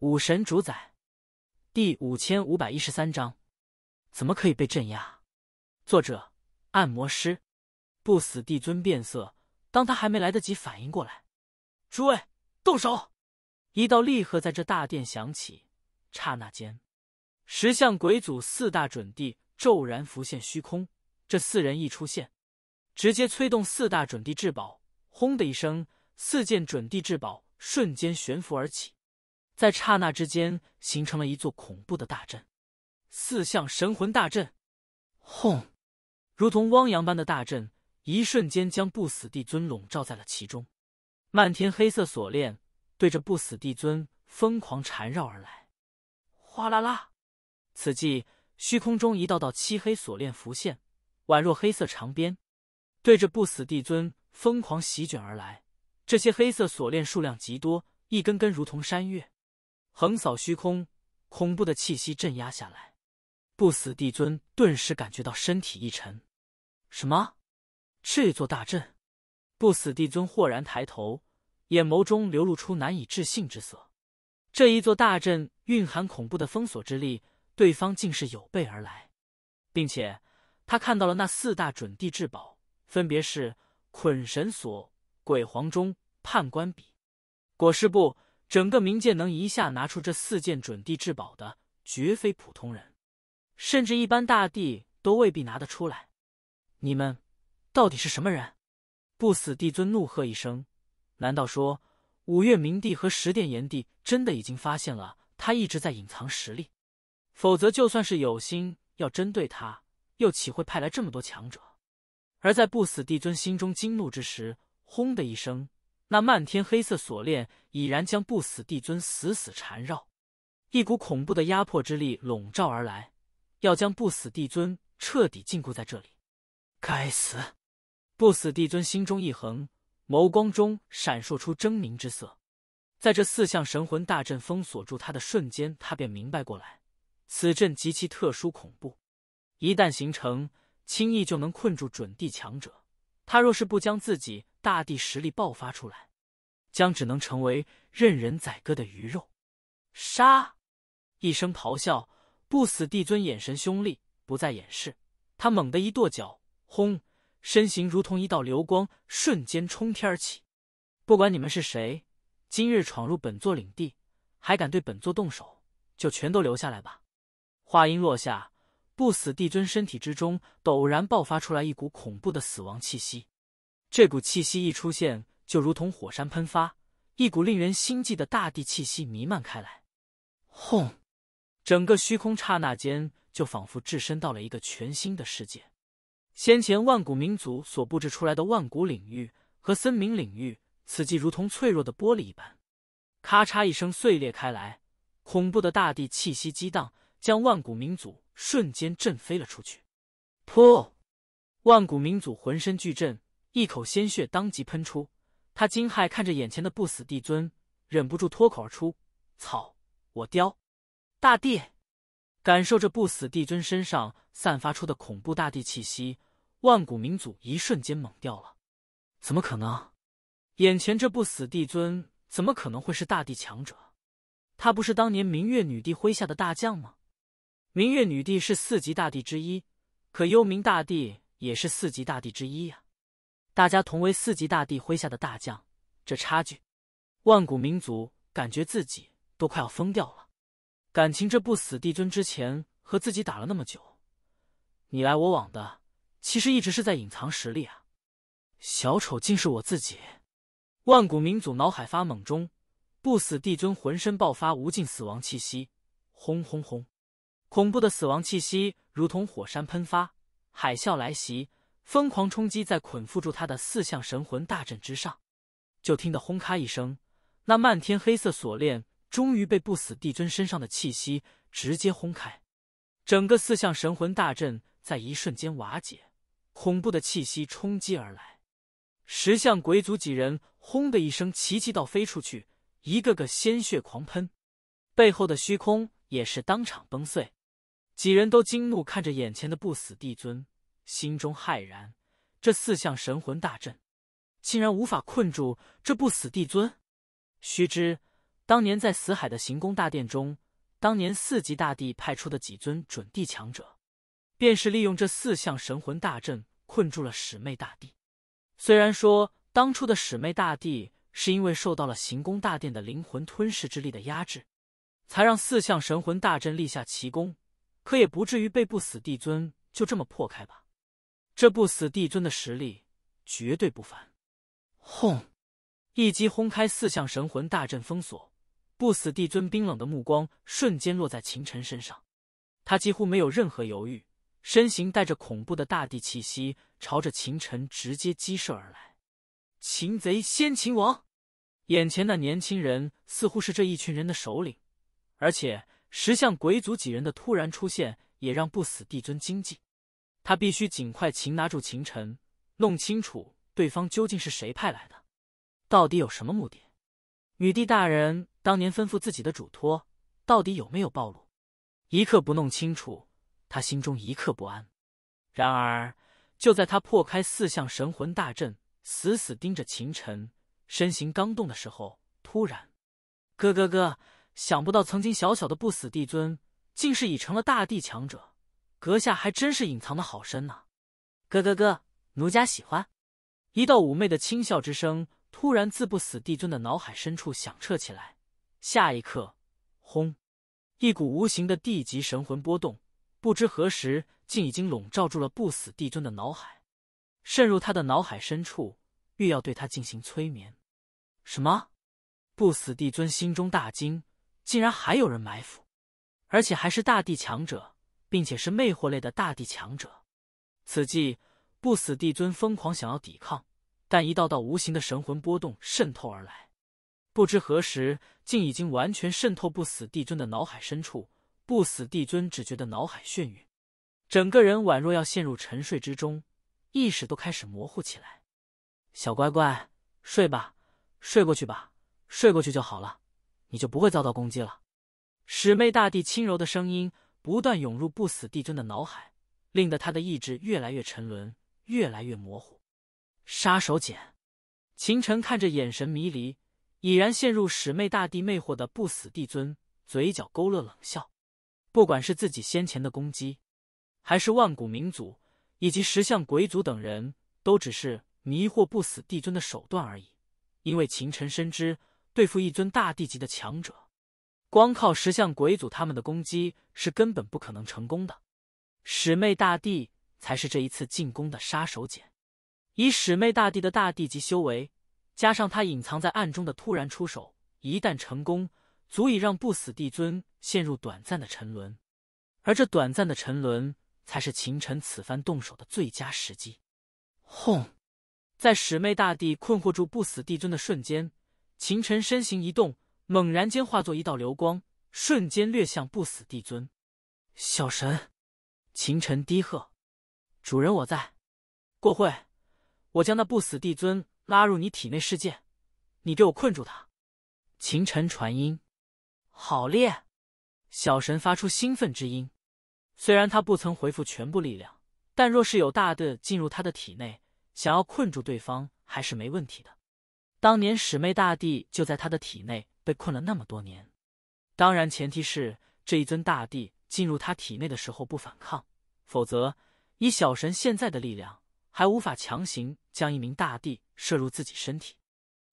武神主宰，第五千五百一十三章，怎么可以被镇压？作者：按摩师。不死帝尊变色，当他还没来得及反应过来，诸位动手！一道厉喝在这大殿响起，刹那间，十相鬼祖四大准帝骤然浮现虚空。这四人一出现，直接催动四大准帝至宝，轰的一声，四件准帝至宝瞬间悬浮而起。在刹那之间形成了一座恐怖的大阵，四象神魂大阵，轰！如同汪洋般的大阵，一瞬间将不死帝尊笼罩在了其中。漫天黑色锁链对着不死帝尊疯狂缠绕而来，哗啦啦！此际虚空中一道道漆黑锁链浮现，宛若黑色长鞭，对着不死帝尊疯狂席卷而来。这些黑色锁链数量极多，一根根如同山岳。横扫虚空，恐怖的气息镇压下来，不死帝尊顿时感觉到身体一沉。什么？这座大阵？不死帝尊豁然抬头，眼眸中流露出难以置信之色。这一座大阵蕴含恐怖的封锁之力，对方竟是有备而来，并且他看到了那四大准地至宝，分别是捆神锁、鬼皇钟、判官笔、裹尸布。整个冥界能一下拿出这四件准地至宝的，绝非普通人，甚至一般大帝都未必拿得出来。你们到底是什么人？不死帝尊怒喝一声：“难道说五岳冥帝和十殿炎帝真的已经发现了他一直在隐藏实力？否则，就算是有心要针对他，又岂会派来这么多强者？”而在不死帝尊心中惊怒之时，轰的一声。那漫天黑色锁链已然将不死帝尊死死缠绕，一股恐怖的压迫之力笼罩而来，要将不死帝尊彻底禁锢在这里。该死！不死帝尊心中一横，眸光中闪烁出狰狞之色。在这四象神魂大阵封锁住他的瞬间，他便明白过来，此阵极其特殊恐怖，一旦形成，轻易就能困住准地强者。他若是不将自己……大地实力爆发出来，将只能成为任人宰割的鱼肉。杀！一声咆哮，不死帝尊眼神凶厉，不再掩饰。他猛地一跺脚，轰！身形如同一道流光，瞬间冲天而起。不管你们是谁，今日闯入本座领地，还敢对本座动手，就全都留下来吧！话音落下，不死帝尊身体之中陡然爆发出来一股恐怖的死亡气息。这股气息一出现，就如同火山喷发，一股令人心悸的大地气息弥漫开来。轰！整个虚空刹那间就仿佛置身到了一个全新的世界。先前万古民族所布置出来的万古领域和森林领域，此际如同脆弱的玻璃一般，咔嚓一声碎裂开来。恐怖的大地气息激荡，将万古民族瞬间震飞了出去。噗！万古民族浑身巨震。一口鲜血当即喷出，他惊骇看着眼前的不死帝尊，忍不住脱口而出：“操！我叼！”大帝，感受着不死帝尊身上散发出的恐怖大帝气息，万古民祖一瞬间懵掉了。怎么可能？眼前这不死帝尊怎么可能会是大帝强者？他不是当年明月女帝麾下的大将吗？明月女帝是四级大帝之一，可幽冥大帝也是四级大帝之一呀。大家同为四级大帝麾下的大将，这差距，万古民族感觉自己都快要疯掉了。感情这不死帝尊之前和自己打了那么久，你来我往的，其实一直是在隐藏实力啊！小丑竟是我自己！万古民族脑海发懵中，不死帝尊浑身爆发无尽死亡气息，轰轰轰！恐怖的死亡气息如同火山喷发，海啸来袭。疯狂冲击在捆缚住他的四象神魂大阵之上，就听得轰咔一声，那漫天黑色锁链终于被不死帝尊身上的气息直接轰开，整个四象神魂大阵在一瞬间瓦解，恐怖的气息冲击而来，十象鬼族几人轰的一声齐齐倒飞出去，一个个鲜血狂喷，背后的虚空也是当场崩碎，几人都惊怒看着眼前的不死帝尊。心中骇然，这四象神魂大阵竟然无法困住这不死帝尊。须知，当年在死海的行宫大殿中，当年四级大帝派出的几尊准帝强者，便是利用这四象神魂大阵困住了始妹大帝。虽然说当初的始妹大帝是因为受到了行宫大殿的灵魂吞噬之力的压制，才让四象神魂大阵立下奇功，可也不至于被不死帝尊就这么破开吧。这不死帝尊的实力绝对不凡，轰！一击轰开四象神魂大阵封锁。不死帝尊冰冷的目光瞬间落在秦尘身上，他几乎没有任何犹豫，身形带着恐怖的大地气息，朝着秦尘直接击射而来。擒贼先擒王，眼前那年轻人似乎是这一群人的首领，而且石像鬼族几人的突然出现，也让不死帝尊惊悸。他必须尽快擒拿住秦尘，弄清楚对方究竟是谁派来的，到底有什么目的。女帝大人当年吩咐自己的嘱托，到底有没有暴露？一刻不弄清楚，他心中一刻不安。然而，就在他破开四象神魂大阵，死死盯着秦尘，身形刚动的时候，突然，咯咯咯！想不到曾经小小的不死帝尊，竟是已成了大帝强者。阁下还真是隐藏的好深呢！咯咯咯，奴家喜欢。一道妩媚的轻笑之声突然自不死帝尊的脑海深处响彻起来。下一刻，轰！一股无形的地级神魂波动，不知何时竟已经笼罩住了不死帝尊的脑海，渗入他的脑海深处，欲要对他进行催眠。什么？不死帝尊心中大惊，竟然还有人埋伏，而且还是大帝强者！并且是魅惑类的大地强者，此际不死帝尊疯狂想要抵抗，但一道道无形的神魂波动渗透而来，不知何时竟已经完全渗透不死帝尊的脑海深处。不死帝尊只觉得脑海眩晕，整个人宛若要陷入沉睡之中，意识都开始模糊起来。小乖乖，睡吧，睡过去吧，睡过去就好了，你就不会遭到攻击了。史妹大帝轻柔的声音。不断涌入不死帝尊的脑海，令得他的意志越来越沉沦，越来越模糊。杀手锏，秦尘看着眼神迷离、已然陷入始魅大帝魅惑的不死帝尊，嘴角勾勒冷笑。不管是自己先前的攻击，还是万古冥祖以及石像鬼族等人，都只是迷惑不死帝尊的手段而已。因为秦尘深知，对付一尊大帝级的强者。光靠石像鬼祖他们的攻击是根本不可能成功的，始妹大帝才是这一次进攻的杀手锏。以始妹大帝的大帝级修为，加上他隐藏在暗中的突然出手，一旦成功，足以让不死帝尊陷入短暂的沉沦。而这短暂的沉沦，才是秦尘此番动手的最佳时机。轰！在始妹大帝困惑住不死帝尊的瞬间，秦尘身形一动。猛然间化作一道流光，瞬间掠向不死帝尊。小神，秦尘低喝：“主人，我在。过会，我将那不死帝尊拉入你体内世界，你给我困住他。”秦尘传音：“好练。”小神发出兴奋之音。虽然他不曾恢复全部力量，但若是有大的进入他的体内，想要困住对方还是没问题的。当年始妹大帝就在他的体内。被困了那么多年，当然前提是这一尊大帝进入他体内的时候不反抗，否则以小神现在的力量还无法强行将一名大帝摄入自己身体。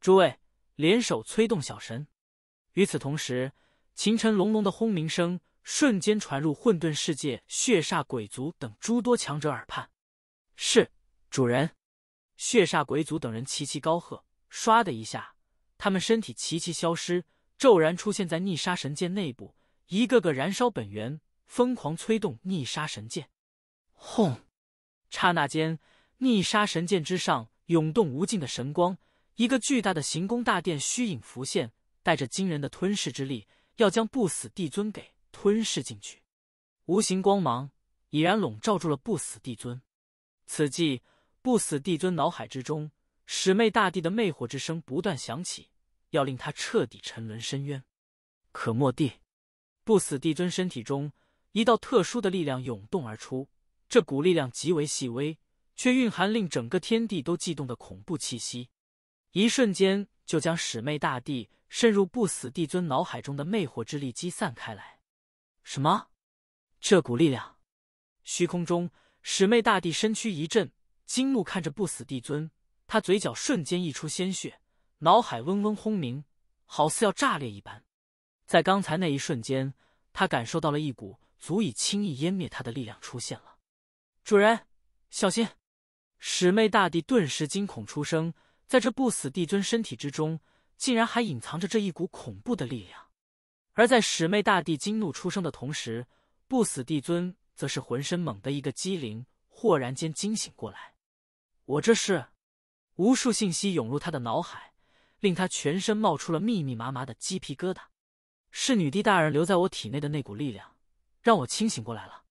诸位联手催动小神。与此同时，秦尘隆隆的轰鸣声瞬间传入混沌世界、血煞鬼族等诸多强者耳畔。是主人！血煞鬼族等人齐齐高喝，唰的一下。他们身体齐齐消失，骤然出现在逆杀神剑内部，一个个燃烧本源，疯狂催动逆杀神剑。轰！刹那间，逆杀神剑之上涌动无尽的神光，一个巨大的行宫大殿虚影浮现，带着惊人的吞噬之力，要将不死帝尊给吞噬进去。无形光芒已然笼罩住了不死帝尊。此际，不死帝尊脑海之中。始魅大帝的魅惑之声不断响起，要令他彻底沉沦深渊。可莫地，不死帝尊身体中一道特殊的力量涌动而出，这股力量极为细微，却蕴含令整个天地都悸动的恐怖气息。一瞬间，就将始魅大帝渗入不死帝尊脑海中的魅惑之力击散开来。什么？这股力量？虚空中，始魅大帝身躯一震，惊目看着不死帝尊。他嘴角瞬间溢出鲜血，脑海嗡嗡轰鸣，好似要炸裂一般。在刚才那一瞬间，他感受到了一股足以轻易湮灭他的力量出现了。主人，小心！史妹大帝顿时惊恐出声。在这不死帝尊身体之中，竟然还隐藏着这一股恐怖的力量。而在史妹大帝惊怒出声的同时，不死帝尊则是浑身猛地一个机灵，豁然间惊醒过来。我这是？无数信息涌入他的脑海，令他全身冒出了密密麻麻的鸡皮疙瘩。是女帝大人留在我体内的那股力量，让我清醒过来了。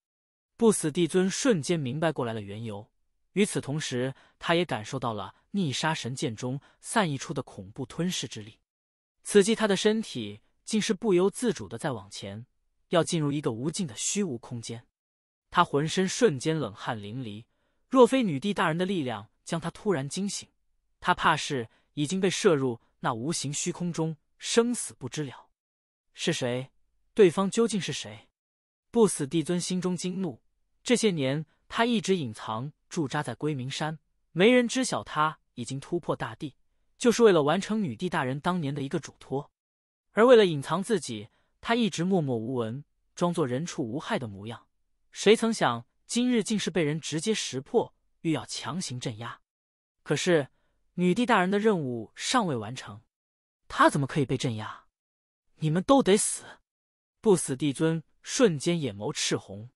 不死帝尊瞬间明白过来了缘由，与此同时，他也感受到了逆杀神剑中散溢出的恐怖吞噬之力。此际，他的身体竟是不由自主的在往前，要进入一个无尽的虚无空间。他浑身瞬间冷汗淋漓，若非女帝大人的力量将他突然惊醒。他怕是已经被射入那无形虚空中，生死不知了。是谁？对方究竟是谁？不死帝尊心中惊怒。这些年，他一直隐藏驻扎在归明山，没人知晓他已经突破大地，就是为了完成女帝大人当年的一个嘱托。而为了隐藏自己，他一直默默无闻，装作人畜无害的模样。谁曾想，今日竟是被人直接识破，欲要强行镇压。可是。女帝大人的任务尚未完成，她怎么可以被镇压？你们都得死！不死帝尊瞬间眼眸赤红。